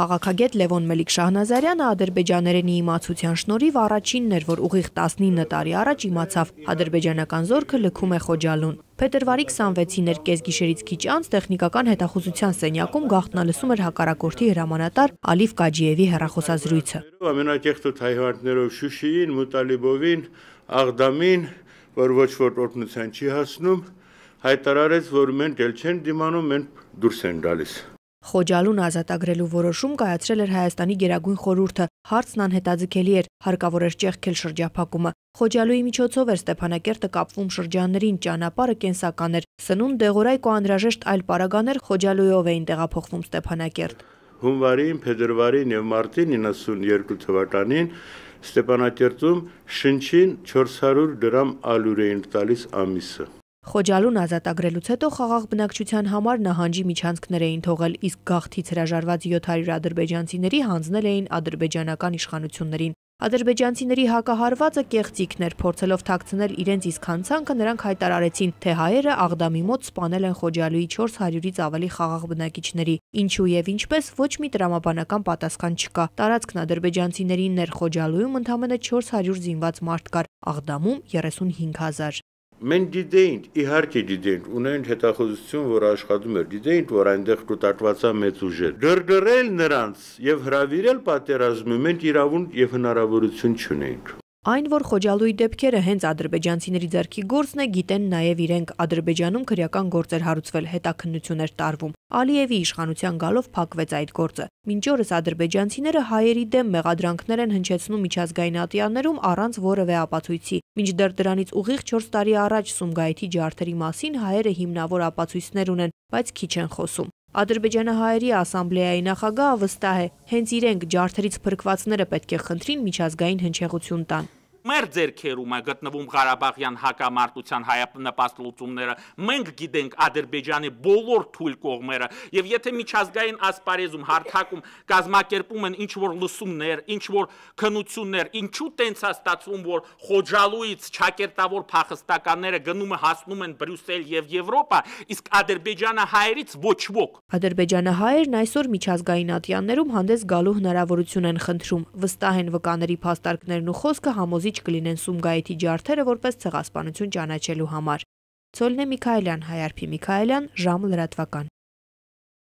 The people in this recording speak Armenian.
Քաղաքագետ Լևոն Մելիք Շահնազարյանը ադրբեջաներենի իմացության շնորհիվ առաջինն էր, որ ուղիղ 19 տարի առաջ իմացավ ադրբեջանական զորքը լքում է Խոջալուն։ Փետրվարի 26-ին էր կեսգիշերից քիչ անց տեխնիկական հետախուզության սենյակում գաղտնալսում էր հակարակորթի հրամանատար Ալիվ Կաջիևի հերախոսազրույցը։ Ամենակեղտոտ հայհվարդներով Շուշիին, Մուտալիբովին, Աղդամին, որ ոչ ոք օտնության չի հասնում, հայտարարեց, որ մենք դել չեն դիմանում, մենք դուրս են գալիս։ Խոջալուն ազատագրելու որոշում կայացրել էր Հայաստանի Գերագույն խորհուրդը, հարցն անհետաձգելի էր, հարկավոր էր ճեղքել շրջափակումը։ Խոջալուի միջոցով էր Ստեփանակերտը կապվում շրջաններին, ճանապարհը կենսական էր։ Սնունդ, դեղորայք ու անհրաժեշտ այլ պարագաներ Խոջալույով էին տեղափոխվում Ստեփանակերտ։ Հունվարին, փետրվարին եւ մարտին 92 թվականին Ստեփանակերտում շնչին 400 գրամ ալյուր էին տալիս ամիսը։ Խոջալուն ազատագրելուց հետո խաղաղ բնակչության համար նահանջի միջանցքներ էին թողել, իսկ գաղթից հրաժարված 700 ադրբեջանցիների հանձնել էին ադրբեջանական իշխանություններին։ Ադրբեջանցիների հակահարվածը կեղծիքն էր, փորձելով թաքցնել իրենց իսկ հանցանքը, նրանք հայտարարեցին, թե հայերը Աղդամի մոտ սպանել են Խոջալուի 400-ից ավելի խաղաղ բնակիչների։ Ինչու եւ ինչպես ոչ մի տրամաբանական պատասխան չկա։ Տարածքն ադրբեջանցիների ներ Խոջալույում ընդամենը 400 զինված մարդ կար, Աղդամում 35000։ Մենք դիտեինք, իհարկե դիտեինք, ունենք հետախուզություն, որ աշխատում էր, դիտեինք, որ այնտեղ կուտակված է մեծ ուժեր։ Դրդրել նրանց եւ հravirել պատերազմը մենք իրավունք եւ հնարավորություն չունենք։ Այն, որ Խոջալույի դեպքերը հենց ադրբեջանցիների ձեռքի գործն է, գիտեն նաև իրենք։ Ադրբեջանում քրեական գործեր հարուցվել հետաքննություններ տարվում։ Ալիևի իշխանության գալով փակվեց այդ գործը։ Մինչ օրս ադրբեջանցիները հայերի դեմ մեղադրանքներ են հնչեցնում միջազգային ատյաններում առանց որևէ ապացույցի։ Մինչդեռ դրանից ուղիղ 4 տարի առաջ Սումգայիթի ջարդերի մասին հայերը հիմնավոր ապացույցներ ունեն, բայց քիչ են խոսում։ Ադրբեջանահայերի ասամբլեայի նախագահը վստահ է, հենց իրենք ջարդերից փրկվածները պետք է խնդրին միջազգային հնչեղություն տան մեր ձերքերում է գտնվում Ղարաբաղյան հակամարտության հայապնպաստ լուծումները։ Մենք գիտենք Ադրբեջանի բոլոր թույլ կողմերը, եւ եթե միջազգային ասպարեզում հարթակում կազմակերպում են ինչ որ լսումներ, ինչ որ քնություններ, ինչու տենց է ստացվում, որ Խոջալույից ճակերտավոր փախստականները գնում է հասնում են Բրյուսել եւ Եվրոպա, իսկ Ադրբեջանը հայերից ոչ ոք։ Ադրբեջանը հայերն այսօր միջազգային ատյաններում հանդես գալու հնարավորություն են խնդրում։ Վստահ են վկաների փաստարկներն ու խոսքը համոզի հանգուցիչ կլինեն Սումգայիթի ջարդերը որպես ցեղասպանություն ճանաչելու համար։ Ցոլնե Միքայելյան, Հայարփի Միքայելյան, ժամը լրատվական։